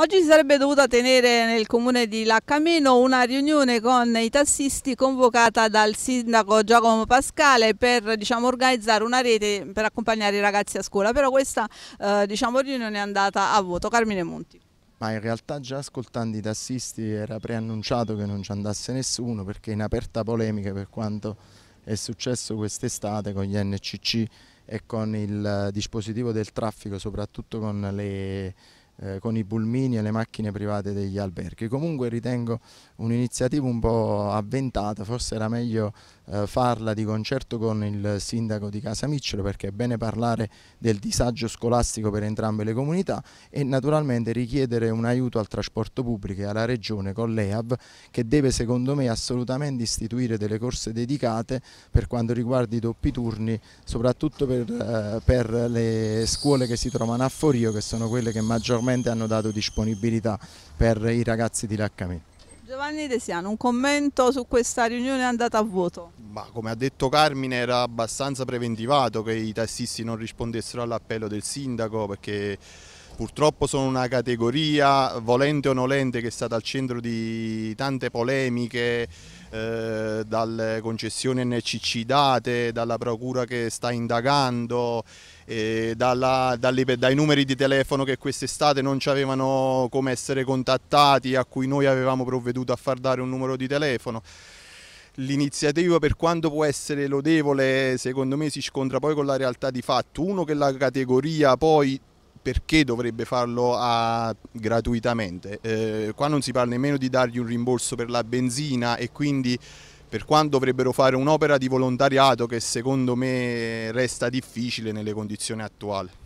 Oggi si sarebbe dovuta tenere nel comune di Laccameno una riunione con i tassisti convocata dal sindaco Giacomo Pascale per diciamo, organizzare una rete per accompagnare i ragazzi a scuola, però questa eh, diciamo, riunione è andata a voto. Carmine Monti. Ma in realtà già ascoltando i tassisti era preannunciato che non ci andasse nessuno perché in aperta polemica per quanto è successo quest'estate con gli NCC e con il eh, dispositivo del traffico, soprattutto con le eh, con i pulmini e le macchine private degli alberghi. Comunque ritengo un'iniziativa un po' avventata, forse era meglio eh, farla di concerto con il sindaco di Casa Micciolo perché è bene parlare del disagio scolastico per entrambe le comunità e naturalmente richiedere un aiuto al trasporto pubblico e alla regione con l'EAV che deve secondo me assolutamente istituire delle corse dedicate per quanto riguarda i doppi turni, soprattutto per, eh, per le scuole che si trovano a Forio che sono quelle che maggiormente sicuramente hanno dato disponibilità per i ragazzi di Laccamini. Giovanni Desiano, un commento su questa riunione andata a vuoto? Ma come ha detto Carmine era abbastanza preventivato che i tassisti non rispondessero all'appello del sindaco perché purtroppo sono una categoria, volente o nolente, che è stata al centro di tante polemiche, eh, dalle concessioni NCC date, dalla procura che sta indagando, eh, dalla, dai, dai numeri di telefono che quest'estate non ci avevano come essere contattati, a cui noi avevamo provveduto a far dare un numero di telefono. L'iniziativa per quanto può essere lodevole secondo me si scontra poi con la realtà di fatto, uno che la categoria poi perché dovrebbe farlo a... gratuitamente? Eh, qua non si parla nemmeno di dargli un rimborso per la benzina e quindi per quanto dovrebbero fare un'opera di volontariato che secondo me resta difficile nelle condizioni attuali.